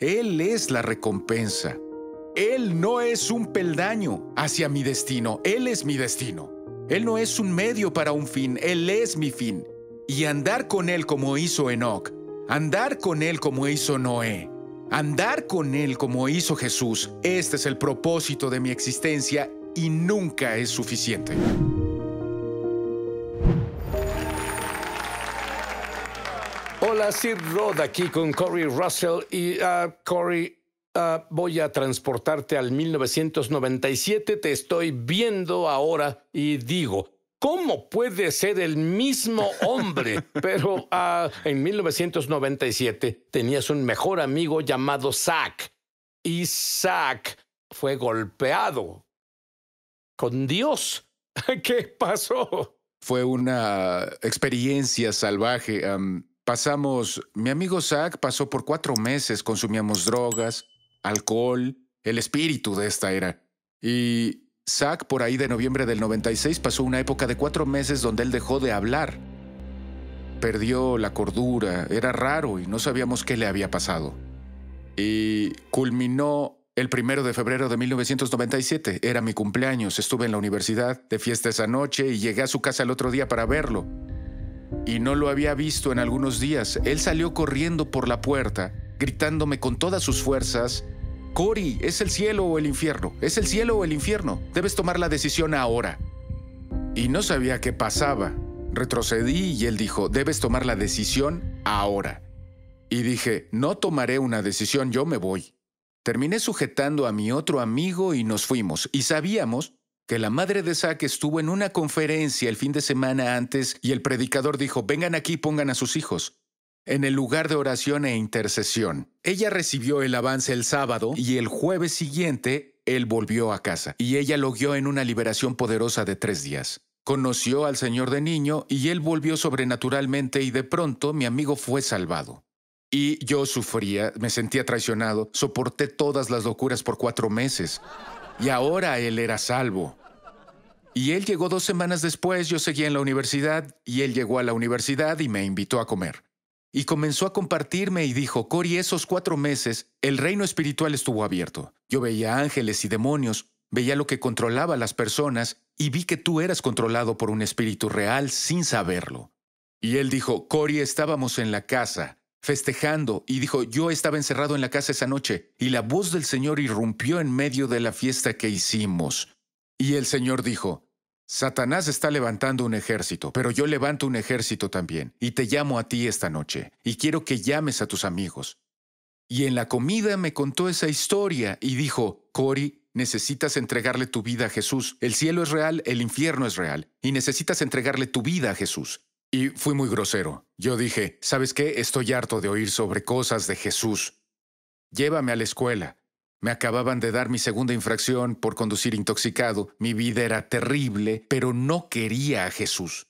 Él es la recompensa. Él no es un peldaño hacia mi destino, Él es mi destino. Él no es un medio para un fin, Él es mi fin. Y andar con Él como hizo Enoch, andar con Él como hizo Noé, andar con Él como hizo Jesús, este es el propósito de mi existencia y nunca es suficiente. Hola, Sid Rod aquí con Corey Russell y ah, Corey. Ah, voy a transportarte al 1997, te estoy viendo ahora y digo, ¿Cómo puede ser el mismo hombre? Pero ah, en 1997 tenías un mejor amigo llamado Zack. Y Zack fue golpeado. Con Dios. ¿Qué pasó? Fue una experiencia salvaje. Pasamos, mi amigo Zack pasó por cuatro meses, consumíamos drogas, alcohol, el espíritu de esta era. Y Zack, por ahí de noviembre del 96, pasó una época de cuatro meses donde él dejó de hablar. Perdió la cordura, era raro y no sabíamos qué le había pasado. Y culminó el primero de febrero de 1997. Era mi cumpleaños, estuve en la universidad de fiesta esa noche y llegué a su casa el otro día para verlo y no lo había visto en algunos días. Él salió corriendo por la puerta, gritándome con todas sus fuerzas, Cory, es el cielo o el infierno, es el cielo o el infierno, debes tomar la decisión ahora. Y no sabía qué pasaba. Retrocedí y él dijo, debes tomar la decisión ahora. Y dije, no tomaré una decisión, yo me voy. Terminé sujetando a mi otro amigo y nos fuimos, y sabíamos que la madre de Zack estuvo en una conferencia el fin de semana antes y el predicador dijo, vengan aquí y pongan a sus hijos en el lugar de oración e intercesión. Ella recibió el avance el sábado y el jueves siguiente él volvió a casa y ella lo guió en una liberación poderosa de tres días. Conoció al Señor de niño y él volvió sobrenaturalmente y de pronto mi amigo fue salvado. Y yo sufría, me sentía traicionado, soporté todas las locuras por cuatro meses. Y ahora él era salvo. Y él llegó dos semanas después, yo seguía en la universidad, y él llegó a la universidad y me invitó a comer. Y comenzó a compartirme y dijo, Cori, esos cuatro meses, el reino espiritual estuvo abierto. Yo veía ángeles y demonios, veía lo que controlaba a las personas, y vi que tú eras controlado por un espíritu real sin saberlo. Y él dijo, Cori, estábamos en la casa, festejando, y dijo, yo estaba encerrado en la casa esa noche, y la voz del Señor irrumpió en medio de la fiesta que hicimos. Y el Señor dijo, Satanás está levantando un ejército, pero yo levanto un ejército también, y te llamo a ti esta noche, y quiero que llames a tus amigos. Y en la comida me contó esa historia y dijo, Cori, necesitas entregarle tu vida a Jesús. El cielo es real, el infierno es real, y necesitas entregarle tu vida a Jesús. Y fui muy grosero. Yo dije, ¿sabes qué? Estoy harto de oír sobre cosas de Jesús. Llévame a la escuela. Me acababan de dar mi segunda infracción por conducir intoxicado, mi vida era terrible, pero no quería a Jesús.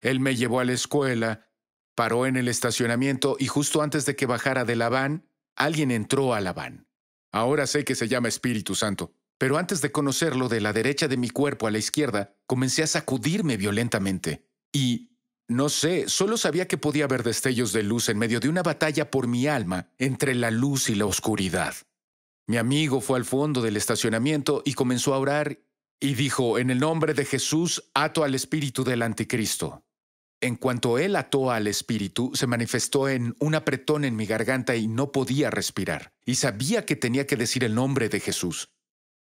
Él me llevó a la escuela, paró en el estacionamiento y justo antes de que bajara de la van, alguien entró a la van. Ahora sé que se llama Espíritu Santo, pero antes de conocerlo de la derecha de mi cuerpo a la izquierda, comencé a sacudirme violentamente. Y, no sé, solo sabía que podía haber destellos de luz en medio de una batalla por mi alma entre la luz y la oscuridad. Mi amigo fue al fondo del estacionamiento y comenzó a orar y dijo, en el nombre de Jesús ato al espíritu del anticristo. En cuanto él ató al espíritu, se manifestó en un apretón en mi garganta y no podía respirar. Y sabía que tenía que decir el nombre de Jesús.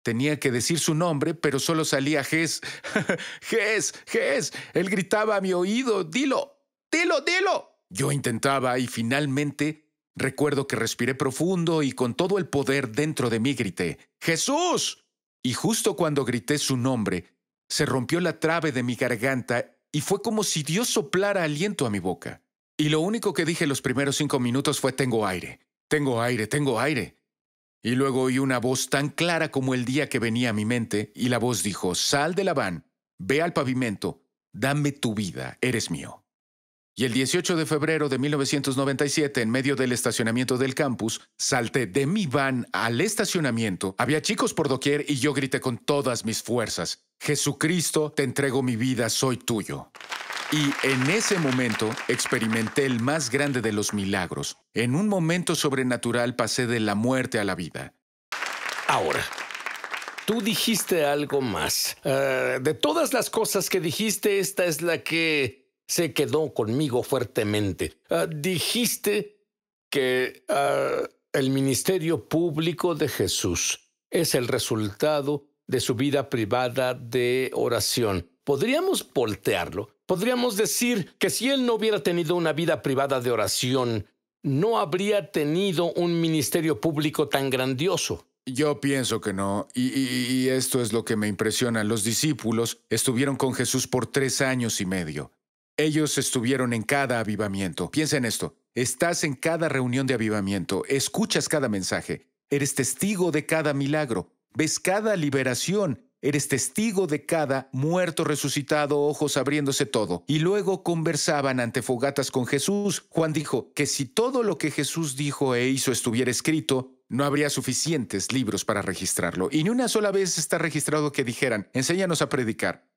Tenía que decir su nombre, pero solo salía Jes. Jes, Jes. Él gritaba a mi oído, dilo, dilo, dilo. Yo intentaba y finalmente Recuerdo que respiré profundo y con todo el poder dentro de mí grité, ¡Jesús! Y justo cuando grité su nombre, se rompió la trave de mi garganta y fue como si Dios soplara aliento a mi boca. Y lo único que dije los primeros cinco minutos fue tengo aire, tengo aire, tengo aire. Y luego oí una voz tan clara como el día que venía a mi mente, y la voz dijo, sal de la van! ve al pavimento, dame tu vida, eres mío. Y el 18 de febrero de 1997, en medio del estacionamiento del campus, salté de mi van al estacionamiento. Había chicos por doquier y yo grité con todas mis fuerzas, Jesucristo, te entrego mi vida, soy tuyo. Y en ese momento experimenté el más grande de los milagros. En un momento sobrenatural pasé de la muerte a la vida. Ahora, Tú dijiste algo más. Ah, de todas las cosas que dijiste, esta es la que se quedó conmigo fuertemente. Ah, dijiste que ah, el ministerio público de Jesús es el resultado de su vida privada de oración. Podríamos voltearlo. Podríamos decir que si él no hubiera tenido una vida privada de oración, no habría tenido un ministerio público tan grandioso. Yo pienso que no, y, esto es lo que me impresiona. Los discípulos estuvieron con Jesús por tres años y medio. Ellos estuvieron en cada avivamiento. Piensa en esto. Estás en cada reunión de avivamiento, escuchas cada mensaje, eres testigo de cada milagro, ves cada liberación, eres testigo de cada muerto resucitado, ojos abriéndose todo. Y luego conversaban ante fogatas con Jesús. Juan dijo que si todo lo que Jesús dijo e hizo estuviera escrito, no habría suficientes libros para registrarlo. Y ni una sola vez está registrado que dijeran, enséñanos a predicar,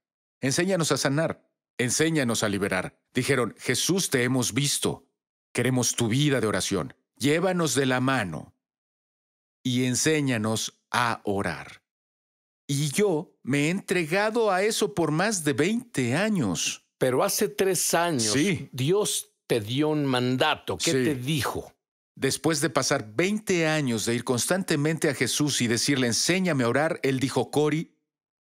enséñanos a sanar, Enséñanos a liberar. Dijeron, Jesús te hemos visto. Queremos tu vida de oración. Llévanos de la mano y enséñanos a orar. Y yo me he entregado a eso por más de 20 años. Pero hace tres años Dios te dio un mandato. ¿Qué te dijo? Después de pasar 20 años de ir constantemente a Jesús y decirle, enséñame a orar, él dijo, Cori,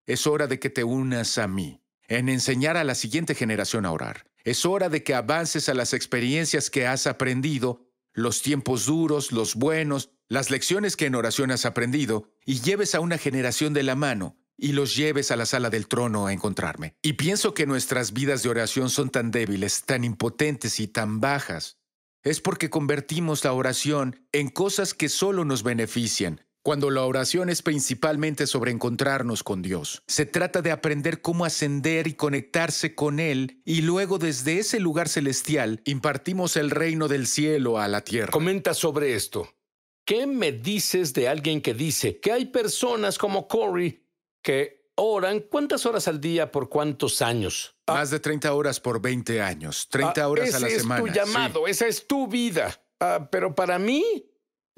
es hora de que te unas a mí en enseñar a la siguiente generación a orar. Es hora de que avances a las experiencias que has aprendido, los tiempos duros, los buenos, las lecciones que en oración has aprendido, y lleves a una generación de la mano, y los lleves a la sala del trono a encontrarme. Y pienso que nuestras vidas de oración son tan débiles, tan impotentes y tan bajas. Es porque convertimos la oración en cosas que solo nos benefician, cuando la oración es principalmente sobre encontrarnos con Dios. Se trata de aprender cómo ascender y conectarse con Él y luego desde ese lugar celestial impartimos el reino del cielo a la tierra. Comenta sobre esto. ¿Qué me dices de alguien que dice que hay personas como Corey que oran cuántas horas al día por cuántos años? Ah. Más de 30 horas por 20 años, 30 ah, horas a la semana. Ese es tu llamado, esa es tu vida. Ah, pero para mí,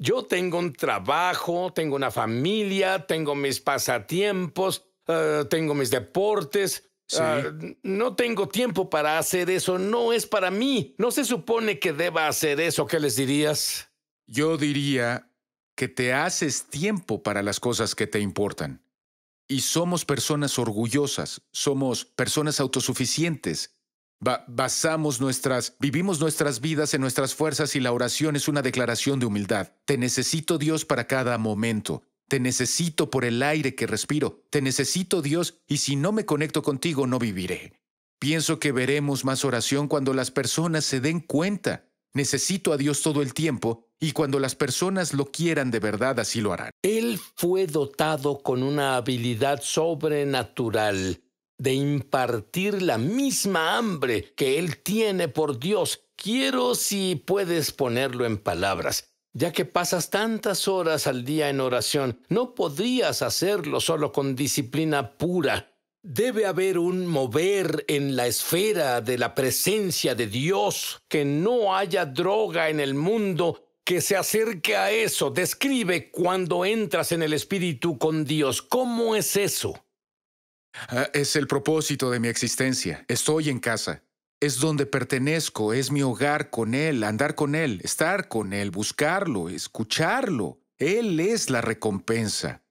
yo tengo un trabajo, tengo una familia, tengo mis pasatiempos, eh, tengo mis deportes. Ah, no tengo tiempo para hacer eso, no es para mí. No se supone que deba hacer eso. ¿Qué les dirías? Yo diría que te haces tiempo para las cosas que te importan. Y somos personas orgullosas, somos personas autosuficientes, basamos nuestras, vivimos nuestras vidas en nuestras fuerzas y la oración es una declaración de humildad. Te necesito Dios para cada momento. Te necesito por el aire que respiro. Te necesito Dios y si no me conecto contigo no viviré. Pienso que veremos más oración cuando las personas se den cuenta. Necesito a Dios todo el tiempo y cuando las personas lo quieran de verdad así lo harán. Él fue dotado con una habilidad sobrenatural de impartir la misma hambre que él tiene por Dios. Quiero si puedes ponerlo en palabras. Ya que pasas tantas horas al día en oración, no podrías hacerlo solo con disciplina pura. Debe haber un mover en la esfera de la presencia de Dios, que no haya droga en el mundo que se acerque a eso. Describe cuando entras en el Espíritu con Dios. ¿Cómo es eso? Ah, es el propósito de mi existencia. Estoy en casa. Es donde pertenezco, es mi hogar con Él, andar con Él, estar con Él, buscarlo, escucharlo. Él es la recompensa.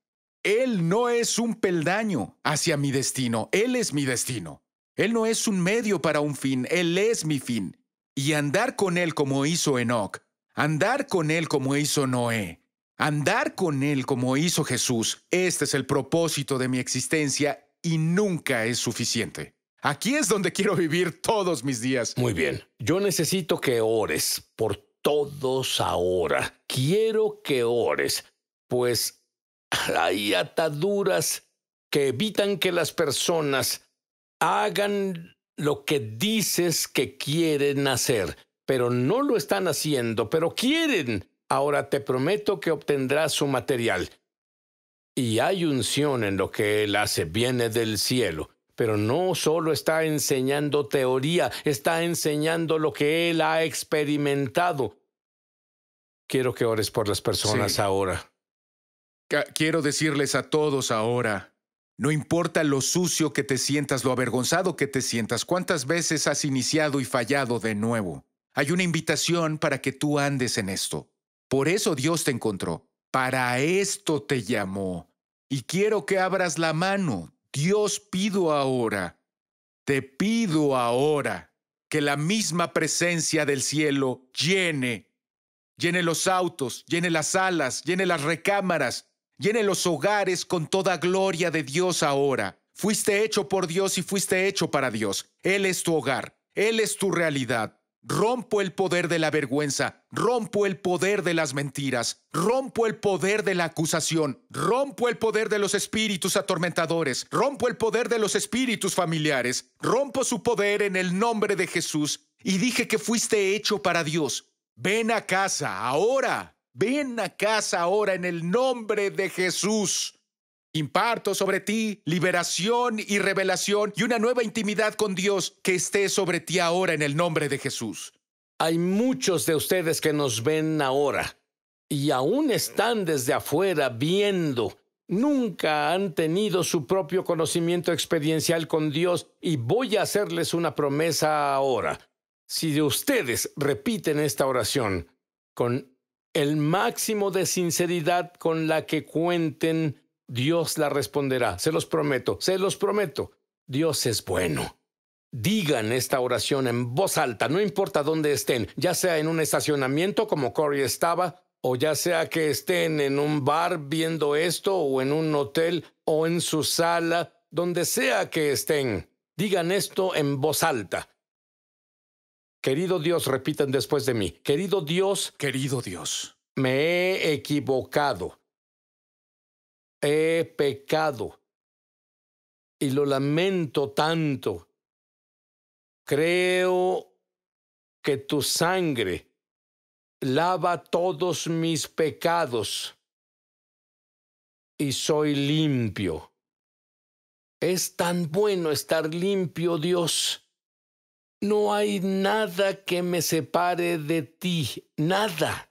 Él no es un peldaño hacia mi destino, Él es mi destino. Él no es un medio para un fin, Él es mi fin. Y andar con Él como hizo Enoch, andar con Él como hizo Noé, andar con Él como hizo Jesús, este es el propósito de mi existencia y nunca es suficiente. Aquí es donde quiero vivir todos mis días. Muy bien. Yo necesito que ores por todos ahora. Quiero que ores, pues hay ataduras que evitan que las personas hagan lo que dices que quieren hacer, pero no lo están haciendo, pero quieren. Ahora te prometo que obtendrás su material. Y hay unción en lo que él hace, viene del cielo. Pero no solo está enseñando teoría, está enseñando lo que él ha experimentado. Quiero que ores por las personas ahora. Quiero decirles a todos ahora, no importa lo sucio que te sientas, lo avergonzado que te sientas, cuántas veces has iniciado y fallado de nuevo. Hay una invitación para que tú andes en esto. Por eso Dios te encontró. Para esto te llamó, y quiero que abras la mano. Dios pido ahora, te pido ahora que la misma presencia del cielo llene, llene los autos, llene las salas, llene las recámaras, llene los hogares con toda gloria de Dios ahora. Fuiste hecho por Dios y fuiste hecho para Dios. Él es tu hogar, Él es tu realidad. Rompo el poder de la vergüenza, rompo el poder de las mentiras, rompo el poder de la acusación, rompo el poder de los espíritus atormentadores, rompo el poder de los espíritus familiares, rompo su poder en el nombre de Jesús y dije que fuiste hecho para Dios. Ven a casa ahora, ven a casa ahora en el nombre de Jesús. Imparto sobre ti liberación y revelación y una nueva intimidad con Dios que esté sobre ti ahora en el nombre de Jesús. Hay muchos de ustedes que nos ven ahora y aún están desde afuera viendo. Nunca han tenido su propio conocimiento experiencial con Dios y voy a hacerles una promesa ahora. Si de ustedes repiten esta oración con el máximo de sinceridad con la que cuenten, Dios la responderá, se los prometo, se los prometo. Dios es bueno. Digan esta oración en voz alta, no importa dónde estén, ya sea en un estacionamiento como Corey estaba, o ya sea que estén en un bar viendo esto, o en un hotel, o en su sala, donde sea que estén. Digan esto en voz alta. Querido Dios, repitan después de mí. Querido Dios. Querido Dios. Me he equivocado he pecado y lo lamento tanto. Creo que tu sangre lava todos mis pecados y soy limpio. Es tan bueno estar limpio, Dios. No hay nada que me separe de ti, nada.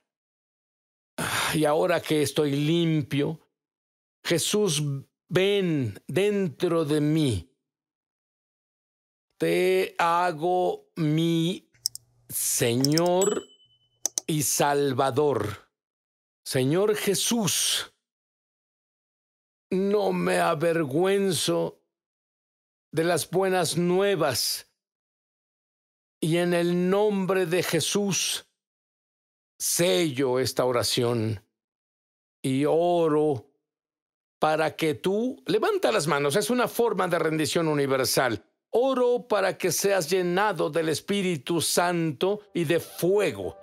Ah, y ahora que estoy limpio, Jesús, ven dentro de mí. Te hago mi Señor y Salvador. Señor Jesús, no me avergüenzo de las buenas nuevas y en el nombre de Jesús sello esta oración y oro para que tú levanta las manos. Es una forma de rendición universal. Oro para que seas llenado del Espíritu Santo y de fuego.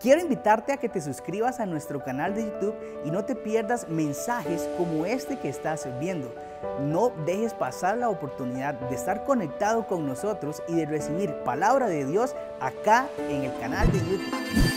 Quiero invitarte a que te suscribas a nuestro canal de YouTube y no te pierdas mensajes como este que estás viendo. No dejes pasar la oportunidad de estar conectado con nosotros y de recibir palabra de Dios acá en el canal de YouTube.